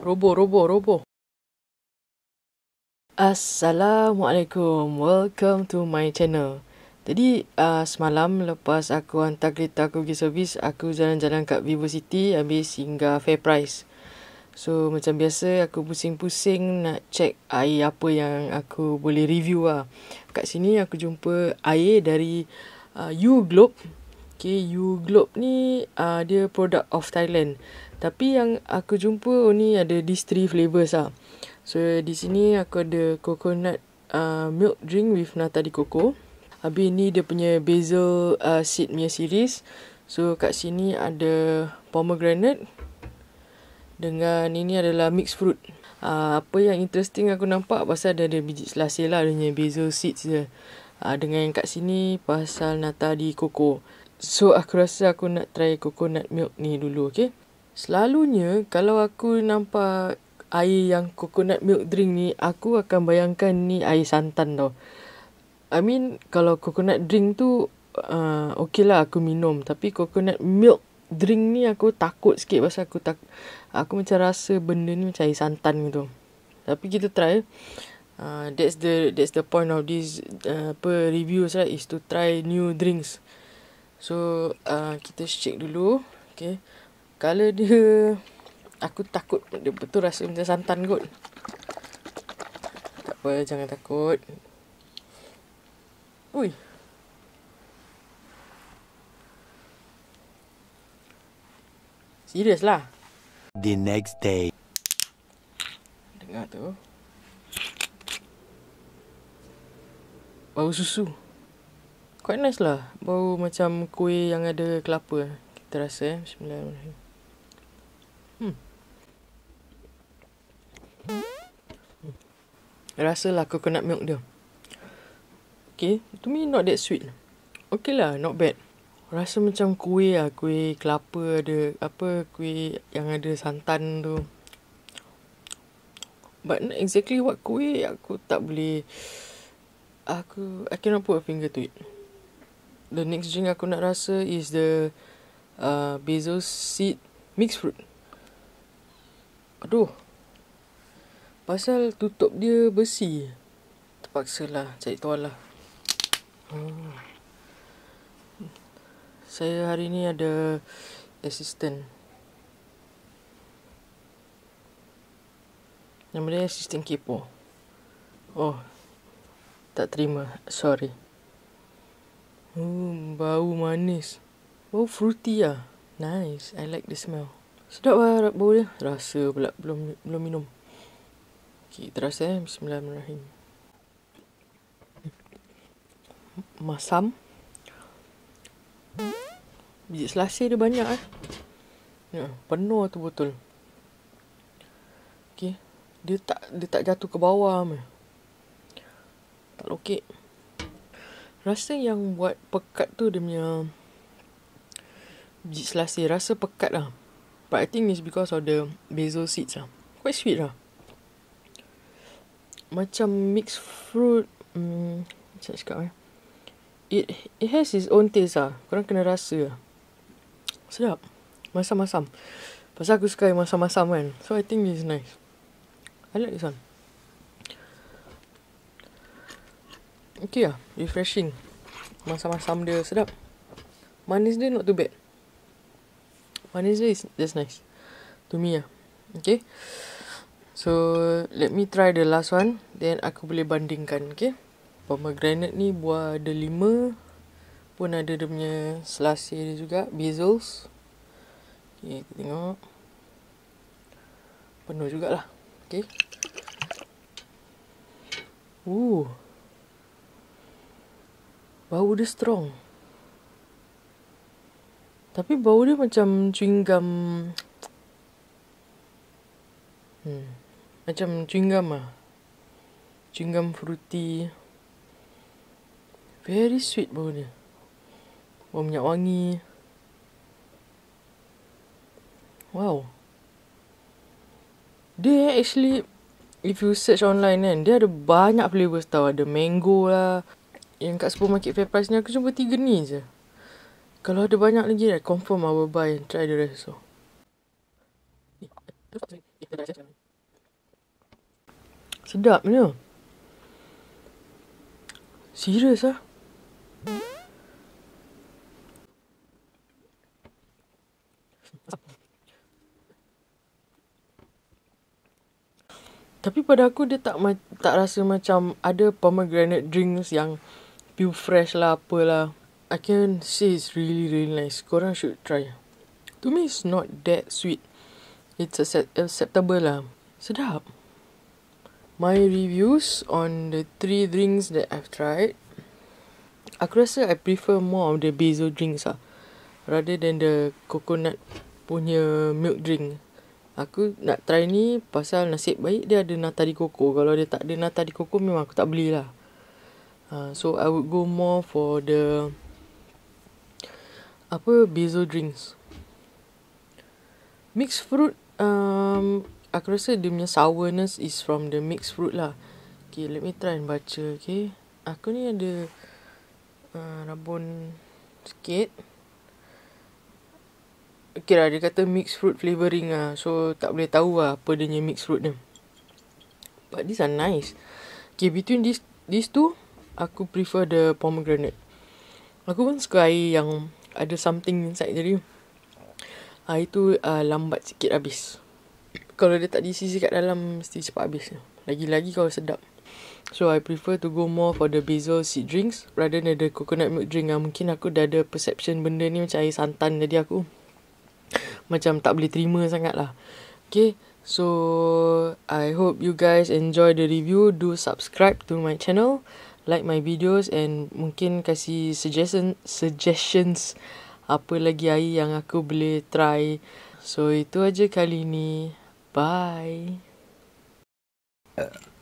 Robo, robo, robo. Assalamualaikum. Welcome to my channel. Jadi, uh, semalam lepas aku hantar kereta aku pergi servis, aku jalan-jalan kat Vivo City habis hingga fair price. So, macam biasa, aku pusing-pusing nak check air apa yang aku boleh review lah. Kat sini, aku jumpa air dari uh, U-Globe. Okay, U-Globe ni uh, dia product of Thailand. Tapi yang aku jumpa ni ada these three flavours lah. So di sini aku ada coconut uh, milk drink with nata di coco. Habis ni dia punya basil uh, seed punya series. So kat sini ada pomegranate. Dengan ini adalah mixed fruit. Uh, apa yang interesting aku nampak pasal dia ada biji selasih lah. Adanya basil seeds je. Uh, dengan yang kat sini pasal nata di coco. So aku rasa aku nak try coconut milk ni dulu okay. Selalunya kalau aku nampak air yang coconut milk drink ni, aku akan bayangkan ni air santan tau. I mean kalau coconut drink tu uh, okey lah aku minum tapi coconut milk drink ni aku takut sikit pasal aku tak aku macam rasa benda ni macam air santan gitu. Tapi kita try. Uh, that's the that's the point of this uh, apa review saya is to try new drinks. So uh, kita check dulu. Okay. Kalau dia Aku takut Dia betul rasa macam santan kot Tak apa jangan takut Ui Serius lah The next day Dengar tu Bau susu Quite nice lah Bau macam kuih yang ada kelapa Kita rasa eh Bismillahirrahmanirrahim Rasa hmm. Rasalah coconut milk dia. Okay. To me not that sweet. Okay lah. Not bad. Rasa macam kuih lah. Kuih kelapa ada. Apa. Kuih yang ada santan tu. But not exactly what kuih. Aku tak boleh. Aku. I cannot put a finger to it. The next drink aku nak rasa is the. Uh, basil seed. Mixed fruit. Mixed fruit. Aduh. Pasal tutup dia besi. Terpaksalah cari tuan lah. Hmm. Saya hari ni ada assistant. Nama dia assistant kipo. Oh. Tak terima. Sorry. Hmm, bau manis. Bau oh, fruity lah. Nice. I like the smell. Sedap lah harap bau dia. Rasa pula belum belum minum. Okey, terasa eh. Bismillahirrahmanirrahim. Masam. Biji selasih dia banyak eh. Ya, penuh tu betul. Okey. Dia tak dia tak jatuh ke bawah meh. Tak lokek. Rasa yang buat pekat tu dia punya biji selasih rasa pekat lah. But I think it's because of the basil seeds lah. Quite sweet lah. Macam mixed fruit. Hmm, macam cakap eh. It, it has its own taste lah. Korang kena rasa lah. Sedap. Masam-masam. Pasal aku suka masam-masam kan. So I think it's nice. I like this one. Okay lah. Refreshing. Masam-masam dia sedap. Manis dia not too bad one is nice that's nice to me ah okay so let me try the last one then aku boleh bandingkan okay pomegranate ni buah ada lima pun ada dia punya selasih dia juga bezels okay kita tengok penuh jugalah okay Ooh. Bau dia strong. Tapi bau dia macam chewing gum. Hmm. Macam chewing gum ah. Chewing gum fruity. Very sweet bau dia. Bau minyak wangi. Wow. Dia actually If you search online kan Dia ada banyak flavours tau Ada mango lah Yang kat supermarket fair price ni Aku cuma tiga ni je kalau ada banyak lagi, I confirm I will buy and try the rest. So. Sedap ni. Serius ah. Tapi pada aku dia tak tak rasa macam ada pomegranate drinks yang pure fresh lah apalah. I can say it's really really nice. Korang should try. To me, it's not that sweet. It's acceptable lah. Sedap. My reviews on the three drinks that I've tried. Aku rasa I prefer more of the basil drinks lah. Rather than the coconut punya milk drink. Aku nak try ni pasal nasib baik dia ada natari koko. Kalau dia tak ada natari koko memang aku tak belilah. Uh, ah, so I would go more for the apa basil drinks. Mixed fruit um aku rasa dia punya sourness is from the mixed fruit lah. Okay, let me try and baca, okay. Aku ni ada uh, rabun sikit. Okay lah, dia kata mixed fruit flavouring lah. So, tak boleh tahu lah apa dia punya mixed fruit ni. But these are nice. Okay, between these these two, aku prefer the pomegranate. Aku pun suka yang ada something inside jadi, Ah itu uh, lambat sikit habis. Kalau dia tak diisi sikit dalam mesti cepat habis. Lagi-lagi kalau sedap. So I prefer to go more for the basil seed drinks rather than the coconut milk drink. lah. mungkin aku dah ada perception benda ni macam air santan jadi aku macam tak boleh terima sangat lah. Okay, so I hope you guys enjoy the review. Do subscribe to my channel like my videos and mungkin kasih suggestion suggestions apa lagi air yang aku boleh try. So itu aja kali ni. Bye. Uh.